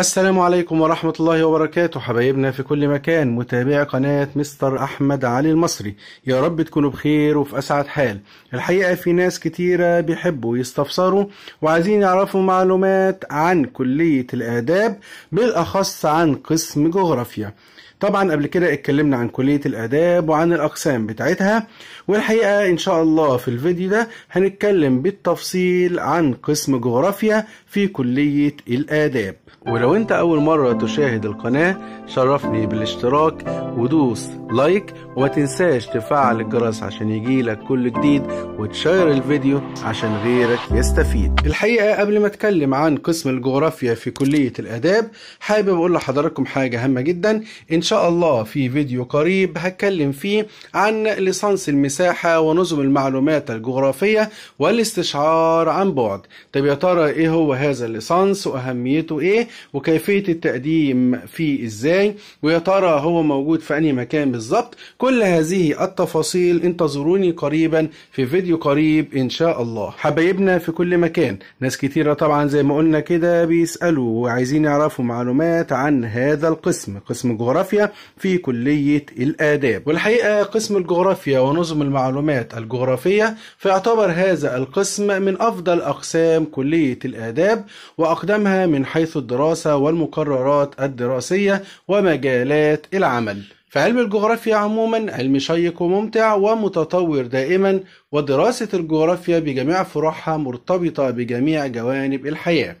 السلام عليكم ورحمة الله وبركاته حبايبنا في كل مكان متابعي قناة مستر أحمد علي المصري يا رب تكونوا بخير وفي أسعد حال الحقيقة في ناس كتيرة بيحبوا يستفسروا وعايزين يعرفوا معلومات عن كلية الآداب بالأخص عن قسم جغرافيا طبعا قبل كده اتكلمنا عن كلية الآداب وعن الأقسام بتاعتها والحقيقة إن شاء الله في الفيديو ده هنتكلم بالتفصيل عن قسم جغرافيا في كلية الآداب ولو أنت أول مرة تشاهد القناة شرفني بالاشتراك ودوس لايك وما تنساش تفعل الجرس عشان يجيلك كل جديد وتشير الفيديو عشان غيرك يستفيد الحقيقة قبل ما اتكلم عن قسم الجغرافيا في كلية الآداب حابب أقول لحضراتكم حاجة هامة جدا إن شاء الله في فيديو قريب هتكلم فيه عن ليسانس المساحة ونظم المعلومات الجغرافية والاستشعار عن بعد طب يا ترى ايه هو هذا الليسانس واهميته ايه وكيفية التقديم فيه ازاي ويا ترى هو موجود في اي مكان بالظبط كل هذه التفاصيل انتظروني قريبا في فيديو قريب ان شاء الله حبايبنا في كل مكان ناس كتيرة طبعا زي ما قلنا كده بيسألوا وعايزين يعرفوا معلومات عن هذا القسم قسم جغرافيا الجغرافيا في كلية الآداب والحقيقة قسم الجغرافيا ونظم المعلومات الجغرافية فيعتبر هذا القسم من أفضل أقسام كلية الآداب وأقدمها من حيث الدراسة والمقررات الدراسية ومجالات العمل فعلم الجغرافيا عموما علم شيق وممتع ومتطور دائما ودراسة الجغرافيا بجميع فروعها مرتبطة بجميع جوانب الحياة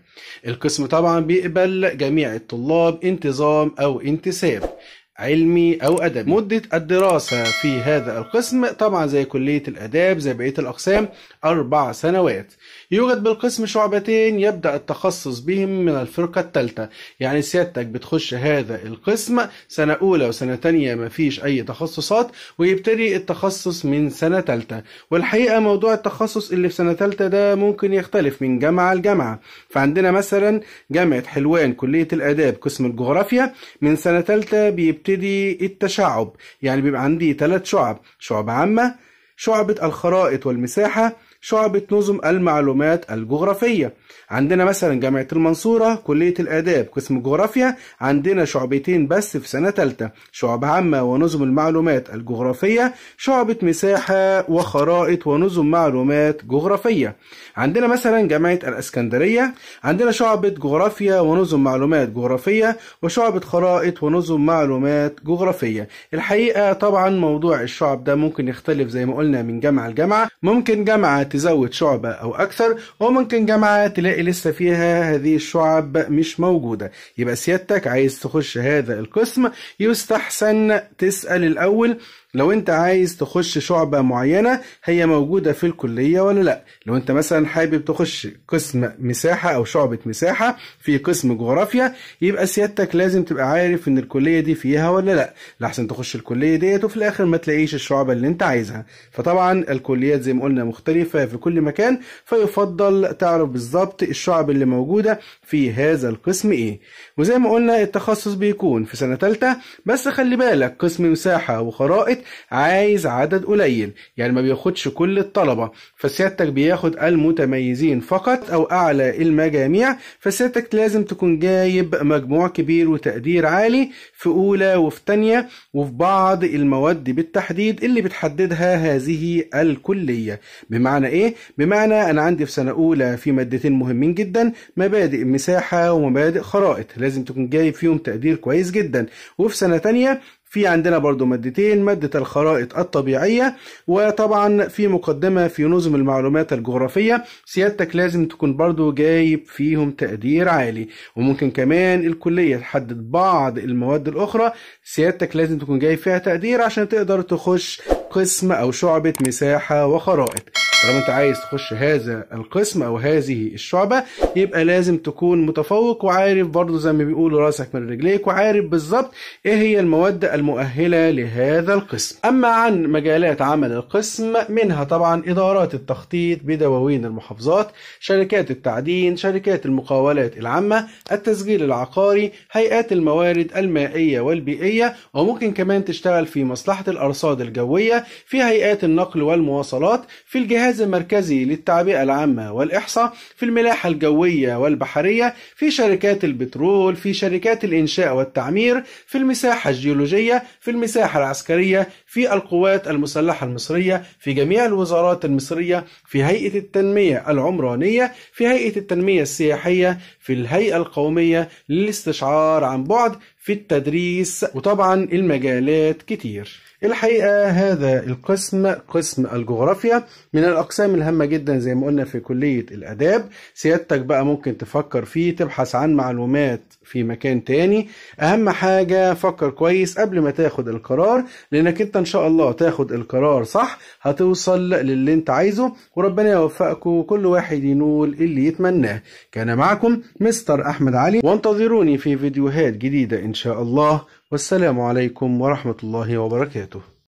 القسم طبعا بيقبل جميع الطلاب انتظام أو انتساب علمي أو أدبي مدة الدراسة في هذا القسم طبعا زي كلية الآداب زي بقية الأقسام أربع سنوات يوجد بالقسم شعبتين يبدأ التخصص بهم من الفرقة الثالثة يعني سيادتك بتخش هذا القسم سنة أولى وسنة تانية مفيش أي تخصصات ويبتدي التخصص من سنة تالتة والحقيقة موضوع التخصص اللي في سنة تالتة ده ممكن يختلف من جامعة لجامعة فعندنا مثلا جامعة حلوان كلية الآداب قسم الجغرافيا من سنة تالتة بيبتدي بيبتدي التشعب يعني بيبقى عندي ثلاث شعب شعب عامة شعبة الخرائط والمساحة شعبة نظم المعلومات الجغرافية عندنا مثلا جامعة المنصورة كلية الآداب قسم الجغرافيا عندنا شعبتين بس في سنة تالتة شعبة عامة ونظم المعلومات الجغرافية شعبة مساحة وخرائط ونظم معلومات جغرافية عندنا مثلا جامعة الأسكندرية عندنا شعبة جغرافيا ونظم معلومات جغرافية وشعبة خرائط ونظم معلومات جغرافية الحقيقة طبعا موضوع الشعب ده ممكن يختلف زي ما قلنا قلنا من جامعة لجامعة ممكن جامعة تزود شعبة أو أكثر وممكن جامعة تلاقي لسه فيها هذه الشعب مش موجودة يبقى سيادتك عايز تخش هذا القسم يستحسن تسأل الأول لو انت عايز تخش شعبة معينة هي موجودة في الكلية ولا لا لو انت مثلا حابب تخش قسم مساحة او شعبة مساحة في قسم جغرافيا يبقى سيادتك لازم تبقى عارف ان الكلية دي فيها ولا لا لحسن تخش الكلية ديت وفي الاخر ما تلاقيش الشعبة اللي انت عايزها فطبعا الكليات زي ما قلنا مختلفة في كل مكان فيفضل تعرف بالظبط الشعب اللي موجودة في هذا القسم ايه وزي ما قلنا التخصص بيكون في سنة تالتة بس خلي بالك قسم مساحة وخرائط عايز عدد قليل يعني ما بياخدش كل الطلبة فسيادتك بياخد المتميزين فقط أو أعلى المجاميع فسيادتك لازم تكون جايب مجموع كبير وتقدير عالي في أولى وفي تانية وفي بعض المواد بالتحديد اللي بتحددها هذه الكلية بمعنى إيه؟ بمعنى أنا عندي في سنة أولى في مادتين مهمين جدا مبادئ مساحة ومبادئ خرائط لازم تكون جايب فيهم تقدير كويس جدا وفي سنة تانية في عندنا برضو مادتين مادة الخرائط الطبيعية وطبعا في مقدمة في نظم المعلومات الجغرافية سيادتك لازم تكون برضو جايب فيهم تقدير عالي وممكن كمان الكلية تحدد بعض المواد الأخرى سيادتك لازم تكون جايب فيها تقدير عشان تقدر تخش قسم أو شعبة مساحة وخرائط طالما انت عايز تخش هذا القسم او هذه الشعبه يبقى لازم تكون متفوق وعارف برضه زي ما بيقولوا راسك من رجليك وعارف بالظبط ايه هي المواد المؤهله لهذا القسم اما عن مجالات عمل القسم منها طبعا ادارات التخطيط بدواوين المحافظات شركات التعدين شركات المقاولات العامه التسجيل العقاري هيئات الموارد المائيه والبيئيه وممكن كمان تشتغل في مصلحه الارصاد الجويه في هيئات النقل والمواصلات في الجهات الجهاز المركزي للتعبئة العامة والإحصاء في الملاحة الجوية والبحرية في شركات البترول في شركات الإنشاء والتعمير في المساحة الجيولوجية في المساحة العسكرية في القوات المسلحة المصرية في جميع الوزارات المصرية في هيئة التنمية العمرانية في هيئة التنمية السياحية في الهيئة القومية للاستشعار عن بعد في التدريس وطبعا المجالات كتير الحقيقة هذا القسم قسم الجغرافيا من الأقسام الهامة جدا زي ما قلنا في كلية الأداب سيادتك بقى ممكن تفكر فيه تبحث عن معلومات في مكان تاني أهم حاجة فكر كويس قبل ما تاخد القرار لأنك أنت إن شاء الله تاخد القرار صح هتوصل للي أنت عايزه وربنا يوفقكم وكل واحد ينول اللي يتمناه كان معكم مستر أحمد علي وانتظروني في فيديوهات جديدة إن شاء الله والسلام عليكم ورحمة الله وبركاته